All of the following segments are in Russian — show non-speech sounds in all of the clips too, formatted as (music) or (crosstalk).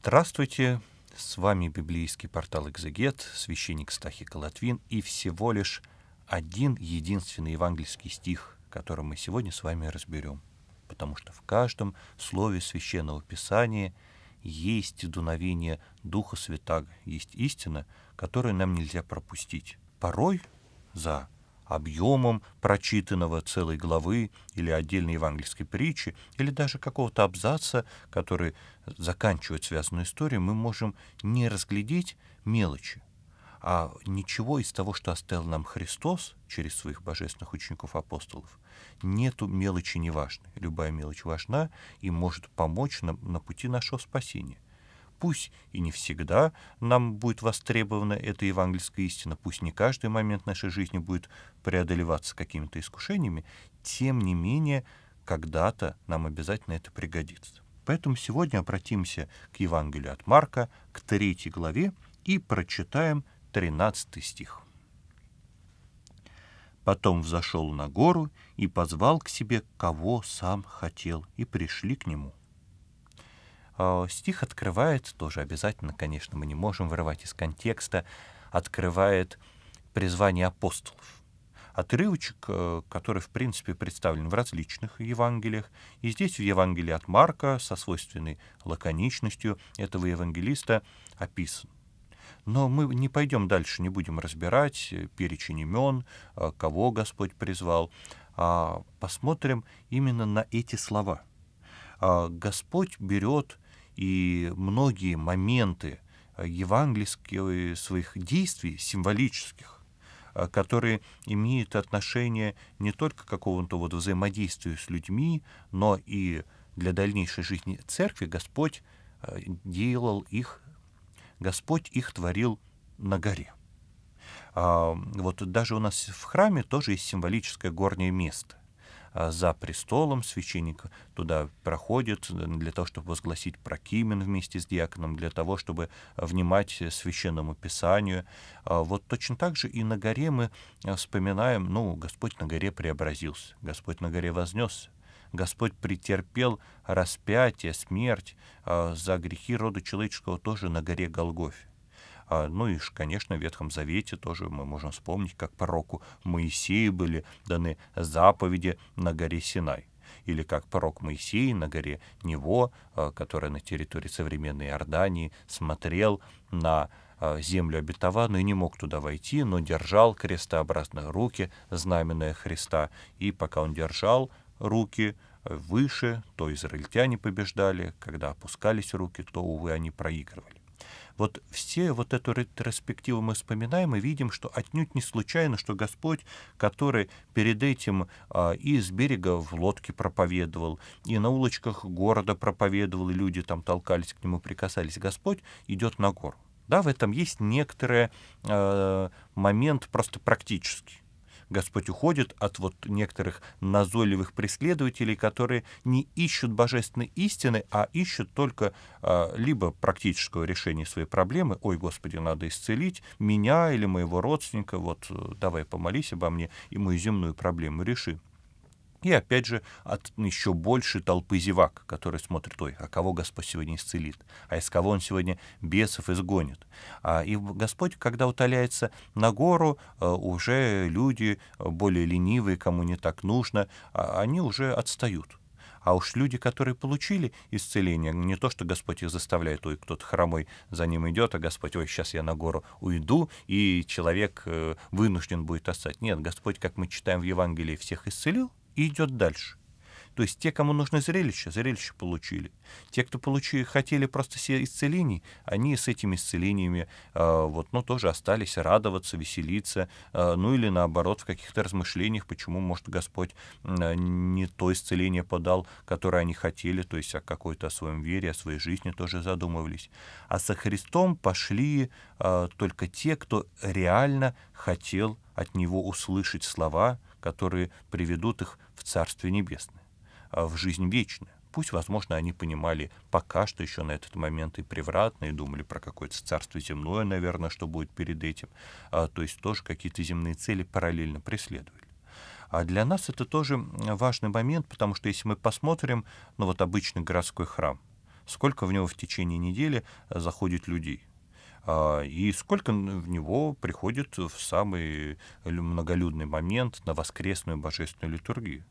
Здравствуйте! С вами библейский портал «Экзегет», священник Стахи Колотвин и всего лишь один единственный евангельский стих, который мы сегодня с вами разберем. Потому что в каждом слове Священного Писания есть дуновение Духа Святаго, есть истина, которую нам нельзя пропустить. Порой за объемом прочитанного целой главы или отдельной евангельской притчи, или даже какого-то абзаца, который заканчивает связанную историю, мы можем не разглядеть мелочи. А ничего из того, что оставил нам Христос через своих божественных учеников-апостолов, нету мелочи неважной. Любая мелочь важна и может помочь нам на пути нашего спасения. Пусть и не всегда нам будет востребована эта евангельская истина, пусть не каждый момент нашей жизни будет преодолеваться какими-то искушениями, тем не менее, когда-то нам обязательно это пригодится. Поэтому сегодня обратимся к Евангелию от Марка, к третьей главе, и прочитаем 13 стих. Потом взошел на гору и позвал к себе, кого сам хотел, и пришли к нему. А, стих открывает, тоже обязательно, конечно, мы не можем вырывать из контекста, открывает призвание апостолов. Отрывочек, э, который, в принципе, представлен в различных Евангелиях. И здесь в Евангелии от Марка со свойственной лаконичностью этого евангелиста описан. Но мы не пойдем дальше, не будем разбирать э, перечень имен, э, кого Господь призвал, а посмотрим именно на эти слова. А, Господь берет и многие моменты э, евангельских своих действий, символических, э, которые имеют отношение не только к какому-то вот взаимодействию с людьми, но и для дальнейшей жизни церкви Господь э, делал их, Господь их творил на горе. А, вот даже у нас в храме тоже есть символическое горнее место. Э, за престолом священника туда проходит для того, чтобы возгласить прокимен вместе с диаконом, для того, чтобы внимать священному писанию. А вот точно так же и на горе мы э, вспоминаем, ну, Господь на горе преобразился, Господь на горе вознесся, Господь претерпел распятие, смерть а за грехи рода человеческого тоже на горе Голгофе. А, ну и, конечно, в Ветхом Завете тоже мы можем вспомнить, как пророку Моисею были даны заповеди на горе Синай или как порог Моисей на горе Него, а, который на территории современной Иордании смотрел на а, землю обетованную, не мог туда войти, но держал крестообразные руки, знаменное Христа. И пока он держал руки выше, то израильтяне побеждали, когда опускались руки, то, увы, они проигрывали. Вот все вот эту ретроспективу мы вспоминаем и видим, что отнюдь не случайно, что Господь, который перед этим а, и с берега в лодке проповедовал, и на улочках города проповедовал, и люди там толкались к нему, прикасались, Господь идет на гору. Да, в этом есть некоторый э, а, момент просто практический. Господь уходит от вот некоторых назойливых преследователей, которые не ищут божественной истины, а ищут только э, либо практического решения своей проблемы, ой, Господи, надо исцелить меня или моего родственника, вот э, давай помолись обо мне и мою земную проблему реши. И опять же, от еще больше толпы зевак, которые смотрят, ой, а кого Господь сегодня исцелит, а из кого Он сегодня бесов изгонит. А, и Господь, когда утоляется на гору, э, уже люди э, более ленивые, кому не так нужно, а, они уже отстают. А уж люди, которые получили исцеление, не то, что Господь их заставляет, ой, кто-то хромой за ним идет, а Господь, ой, сейчас я на гору уйду, и человек э, вынужден будет остаться. Нет, Господь, как мы читаем в Евангелии, всех исцелил, и идет дальше. То есть те, кому нужно зрелище, зрелище получили. Те, кто получили, хотели просто все исцелений, они с этими исцелениями э, вот, ну, тоже остались радоваться, веселиться, э, ну или наоборот в каких-то размышлениях, почему, может, Господь э, не то исцеление подал, которое они хотели, то есть о какой-то о своем вере, о своей жизни тоже задумывались. А со Христом пошли э, только те, кто реально хотел от Него услышать слова, которые приведут их в царстве Небесное, а в жизнь вечную. Пусть, возможно, они понимали пока что еще на этот момент и превратно, и думали про какое-то царство земное, наверное, что будет перед этим. А, то есть тоже какие-то земные цели параллельно преследовали. А для нас это тоже важный момент, потому что если мы посмотрим, ну вот обычный городской храм, сколько в него в течение недели э, заходит людей? А, и сколько в него приходит в самый многолюдный момент на воскресную божественную литургию.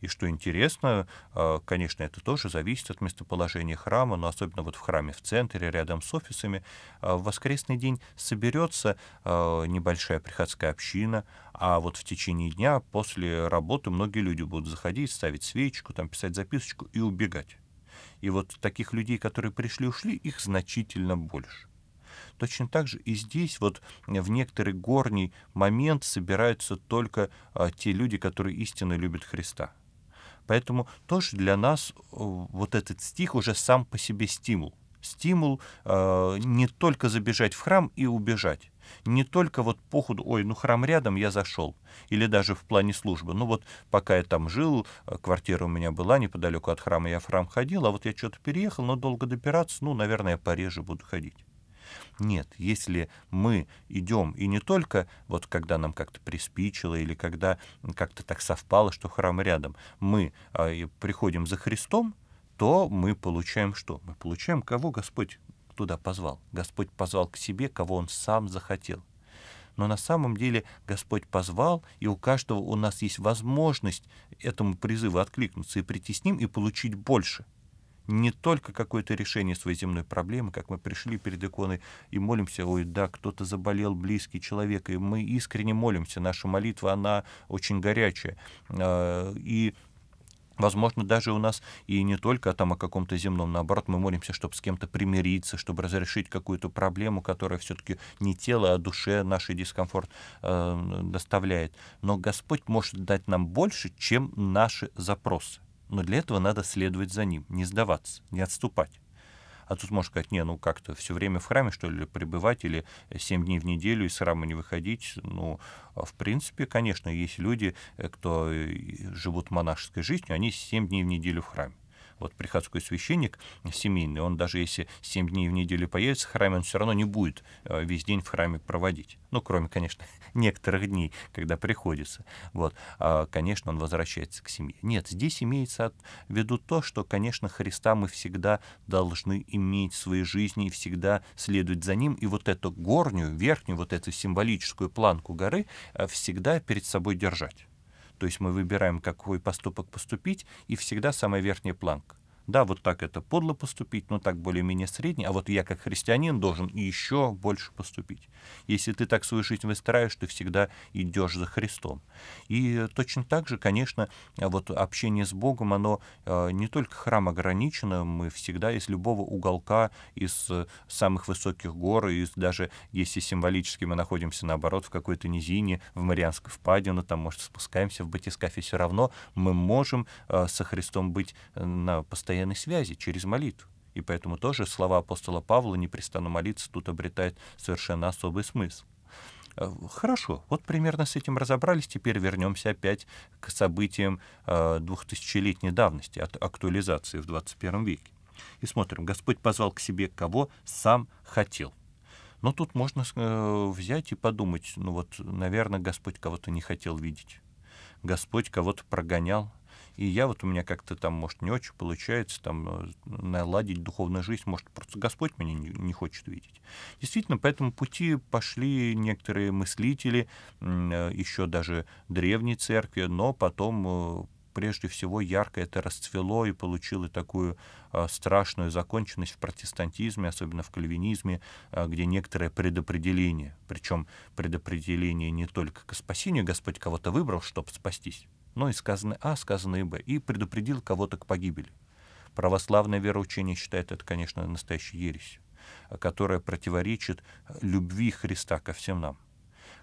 И что интересно, а, конечно, это тоже зависит от местоположения храма, но особенно вот в храме в центре, рядом с офисами, а, в воскресный день соберется небольшая приходская община, а вот в течение дня после работы многие люди будут заходить, ставить свечку, там писать записочку и убегать. И вот таких людей, которые пришли ушли, их значительно больше. Точно так же и здесь вот э, в некоторый горний момент собираются только а, те люди, которые истинно любят Христа. Поэтому тоже для нас вот этот стих уже сам по себе стимул. Стимул а, не только забежать в храм и убежать, не только вот походу, ой, ну храм рядом, я зашел, или даже в плане службы. Ну вот пока я там жил, а, квартира у меня была неподалеку от храма, я в храм ходил, а вот я что-то переехал, но долго добираться, ну, наверное, я пореже буду ходить. Нет, если мы идем и не только вот когда нам как-то приспичило или когда как-то так совпало, что храм рядом, мы а, и приходим за Христом, то мы получаем что? Мы получаем, кого Господь туда позвал. Господь позвал к себе, кого Он сам захотел. Но на самом деле Господь позвал, и у каждого у нас есть возможность этому призыву откликнуться и прийти с ним, и получить больше — не только какое-то решение своей земной проблемы, как мы пришли перед иконой и молимся, ой, да, кто-то заболел, близкий человек, и мы искренне молимся, наша молитва, она очень горячая. А, и Возможно, даже у нас и не только там о каком-то земном, наоборот, мы молимся, чтобы с кем-то примириться, чтобы разрешить какую-то проблему, которая все-таки не тело, а душе наш дискомфорт э, доставляет. Но Господь может дать нам больше, чем наши запросы. Но для этого надо следовать за ним, не сдаваться, не отступать. А тут можно сказать, не, ну как-то все время в храме, что ли, пребывать, или семь дней в неделю из храма не выходить. Ну, а в принципе, конечно, есть люди, э, кто э, живут монашеской жизнью, они семь дней в неделю в храме. Вот приходской священник семейный, он даже если 7 дней в неделю появится в храме, он все равно не будет э, весь день в храме проводить. Ну, кроме, конечно, (laughs) некоторых дней, когда приходится. Вот. А, конечно, он возвращается к семье. Нет, здесь имеется в виду то, что, конечно, Христа мы всегда должны иметь в своей жизни и всегда следовать за ним. И вот эту горнюю, верхнюю, вот эту символическую планку горы э, всегда перед собой держать. То есть мы выбираем, какой поступок поступить, и всегда самая верхняя планка да, вот так это подло поступить, но так более-менее средний, а вот я как христианин должен еще больше поступить. Если ты так свою жизнь выстраиваешь, ты всегда идешь за Христом. И точно так же, конечно, вот общение с Богом, оно э, не только храм ограничено, мы всегда из любого уголка, из самых высоких гор, из даже если символически мы находимся наоборот в какой-то низине, в Марианской впадине, там, может, спускаемся в Батискафе, все равно мы можем э, со Христом быть э, на постоянном постоянной связи через молитву. И поэтому тоже слова апостола Павла «непрестанно молиться» тут обретает совершенно особый смысл. Э, хорошо, вот примерно с этим разобрались. Теперь вернемся опять к событиям э, двухтысячелетней давности, от актуализации в 21 веке. И смотрим, Господь позвал к себе, кого сам хотел. Но тут можно э, взять и подумать, ну вот, наверное, Господь кого-то не хотел видеть. Господь кого-то прогонял, и я вот у меня как-то там, может, не очень получается там э, наладить духовную жизнь, может, просто Господь меня не, не хочет видеть. Действительно, по этому пути пошли некоторые мыслители, э, еще даже древней церкви, но потом э, прежде всего ярко это расцвело и получило такую страшную законченность в протестантизме, особенно в кальвинизме, где некоторое предопределение, причем предопределение не только к спасению, Господь кого-то выбрал, чтобы спастись, но и сказаны А, сказаны и Б, и предупредил кого-то к погибели. Православное вероучение считает это, конечно, настоящей ересью, которая противоречит любви Христа ко всем нам.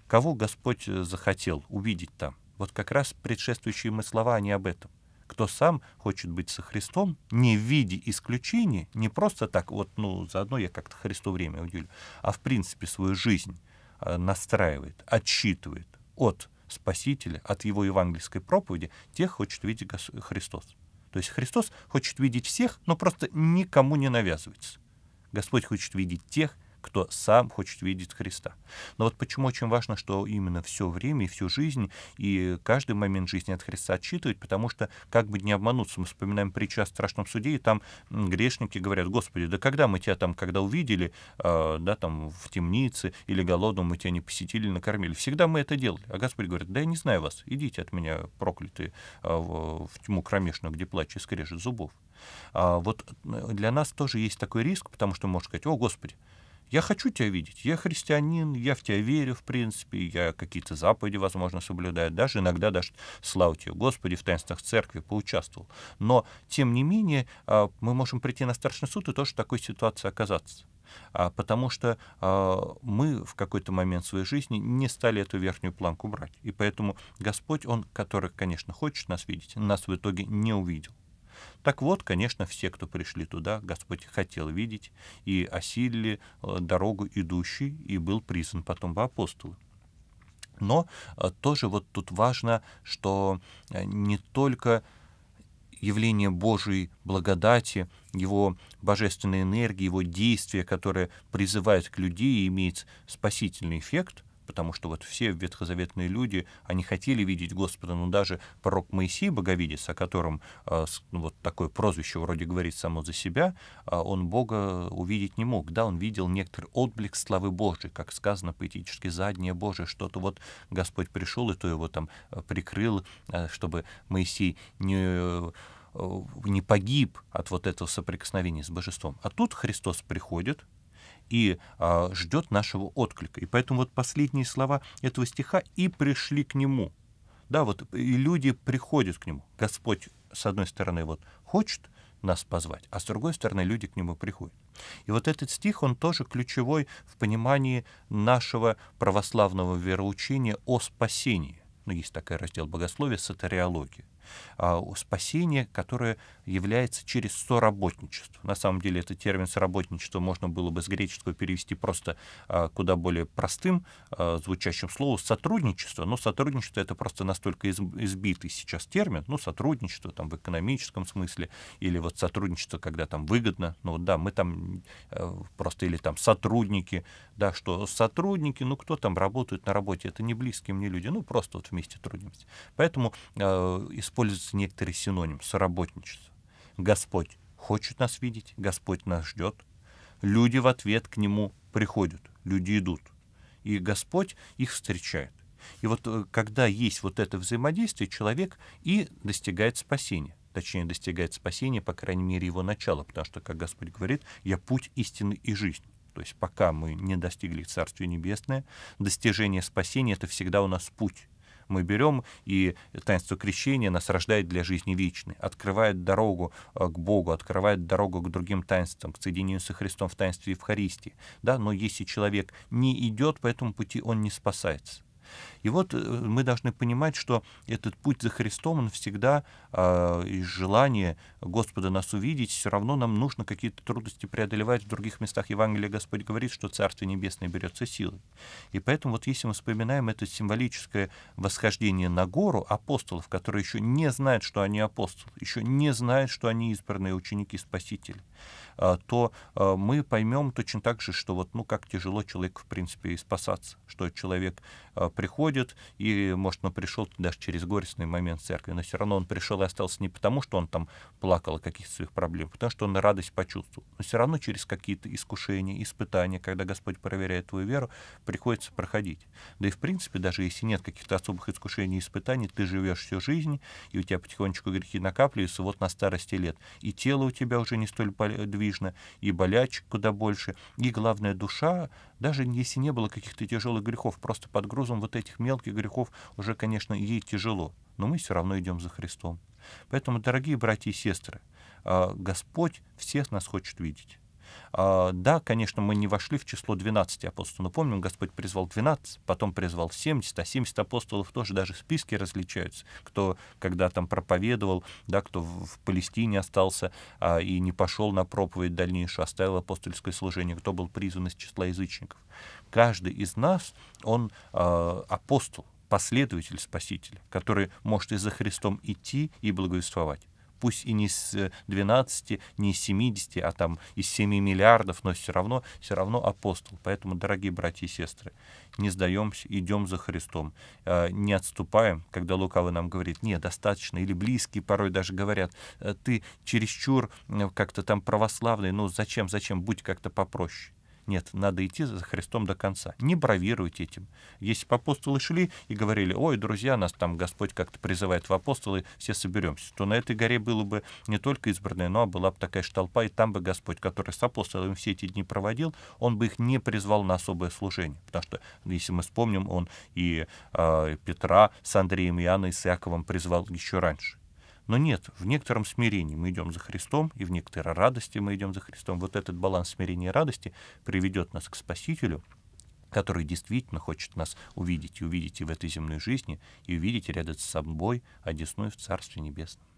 Кого Господь э, захотел увидеть там? Вот как раз предшествующие мы слова, они об этом. Кто сам хочет быть со Христом, не в виде исключения, не просто так, вот, ну, заодно я как-то Христу время уделю, а в принципе свою жизнь э, настраивает, отсчитывает от Спасителя, от его евангельской проповеди, тех хочет видеть Христос. То есть Христос хочет видеть всех, но просто никому не навязывается. Господь хочет видеть тех, кто сам хочет видеть Христа. Но вот почему очень важно, что именно все время и всю жизнь, и каждый момент жизни от Христа отчитывать, потому что как бы не обмануться, мы вспоминаем притчу о страшном суде, и там грешники говорят, Господи, да когда мы тебя там, когда увидели, а, да, там в темнице или голодом мы тебя не посетили, накормили, всегда мы это делали. А Господь говорит, да я не знаю вас, идите от меня, проклятые, а, в, в тьму кромешную, где плач и скрежет зубов. А вот э, для нас тоже есть такой риск, потому что можно сказать, о, Господи, я хочу тебя видеть. Я христианин, я в тебя верю, в принципе, я какие-то заповеди, возможно, соблюдаю, даже иногда даже славу тебе, Господи, в таинствах церкви поучаствовал. Но, тем не менее, а, мы можем прийти на старший суд и тоже в такой ситуации оказаться. А, потому что а, мы в какой-то момент своей жизни не стали эту верхнюю планку брать. И поэтому Господь, Он, который, конечно, хочет нас видеть, нас в итоге не увидел. Так вот, конечно, все, кто пришли туда, Господь хотел видеть, и осилили э, дорогу идущий, и был призван потом в апостолы. Но э, тоже вот тут важно, что э, не только явление Божьей благодати, его божественной энергии, его действия, которое призывает к людей и имеет спасительный эффект, потому что вот все ветхозаветные люди, они хотели видеть Господа, но даже пророк Моисей Боговидец, о котором э, ну, вот такое прозвище вроде говорит само за себя, э, он Бога увидеть не мог, да, он видел некоторый отблик славы Божьей, как сказано поэтически, заднее Божие, что-то вот Господь пришел, и то его там э, прикрыл, э, чтобы Моисей не э, э, не погиб от вот этого соприкосновения с божеством. А тут Христос приходит, и а, ждет нашего отклика. И поэтому вот последние слова этого стиха «и пришли к нему». Да, вот э, и люди приходят к нему. Господь, с одной стороны, вот хочет нас позвать, а с другой стороны, люди к нему приходят. И вот этот стих, он тоже ключевой в понимании нашего православного вероучения о спасении. Ну, есть такой раздел богословия — сатериология. А, спасение, которое является через соработничество. На самом деле этот термин соработничество можно было бы с греческого перевести просто а, куда более простым а, звучащим словом сотрудничество, но сотрудничество это просто настолько избитый сейчас термин, ну сотрудничество там в экономическом смысле или вот сотрудничество, когда там выгодно, ну да, мы там э, просто или там сотрудники, да, что сотрудники, ну кто там работает на работе, это не близкие мне люди, ну просто вот вместе трудимся. Поэтому э, используется некоторый синоним — соработничество. Господь хочет нас видеть, Господь нас ждет. Люди в ответ к Нему приходят, люди идут. И Господь их встречает. И вот э, когда есть вот это взаимодействие, человек и достигает спасения. Точнее, достигает спасения, по крайней мере, его начала. Потому что, как Господь говорит, «Я путь истины и жизнь». То есть пока мы не достигли Царствия Небесное, достижение спасения — это всегда у нас путь мы берем, и таинство крещения нас рождает для жизни вечной, открывает дорогу э, к Богу, открывает дорогу к другим таинствам, к соединению со Христом в таинстве Евхаристии. Да? Но если человек не идет по этому пути, он не спасается. И вот э, мы должны понимать, что этот путь за Христом, он всегда э, из желания Господа нас увидеть, все равно нам нужно какие-то трудности преодолевать. В других местах Евангелия Господь говорит, что Царство Небесное берется силой. И поэтому вот если мы вспоминаем это символическое восхождение на гору апостолов, которые еще не знают, что они апостолы, еще не знают, что они избранные ученики Спасителя, Э, то э, мы поймем точно так же, что вот, ну, как тяжело человеку, в принципе, и спасаться, что человек э, приходит, и, может, он пришел даже через горестный момент церкви, но все равно он пришел и остался не потому, что он там плакал о каких-то своих проблемах, потому что он радость почувствовал. Но все равно через какие-то искушения, испытания, когда Господь проверяет твою веру, приходится проходить. Да и, в принципе, даже если нет каких-то особых искушений и испытаний, ты живешь всю жизнь, и у тебя потихонечку грехи накапливаются, вот на старости лет. И тело у тебя уже не столь неподвижна, и болячек куда больше, и, главное, душа, даже если не было каких-то тяжелых грехов, просто под грузом вот этих мелких грехов уже, конечно, ей тяжело, но мы все равно идем за Христом. Поэтому, дорогие братья и сестры, а, Господь всех нас хочет видеть. А, да, конечно, мы не вошли в число 12 апостолов. Но помним, Господь призвал 12, потом призвал 70, а 70 апостолов тоже даже списки различаются. Кто когда там проповедовал, да, кто в Палестине остался а, и не пошел на проповедь дальнейшую, а оставил апостольское служение, кто был призван из числа язычников. Каждый из нас, он апостол, последователь Спасителя, который может и за Христом идти и благовествовать пусть и не с 12, э, не с 70, а там из 7 миллиардов, но все равно, все равно апостол. Поэтому, дорогие братья и сестры, не сдаемся, идем за Христом, э, не отступаем, когда лукавый нам говорит, не достаточно, или близкие порой даже говорят, «Э, ты чересчур как-то там православный, ну зачем, зачем, будь как-то попроще. Нет, надо идти за Христом до конца. Не бравируйте этим. Если бы апостолы шли и говорили, ой, друзья, нас там Господь как-то призывает в апостолы, все соберемся, то на этой горе было бы не только избранное, но была бы такая же и там бы Господь, который с апостолами все эти дни проводил, он бы их не призвал на особое служение. Потому что, если мы вспомним, он и э, Петра с Андреем Иоанном и с Иаковом призвал еще раньше. Но нет, в некотором смирении мы идем за Христом, и в некоторой радости мы идем за Христом. Вот этот баланс смирения и радости приведет нас к Спасителю, который действительно хочет нас увидеть и увидеть и в этой земной жизни, и увидеть рядом с собой, одесную в Царстве Небесном.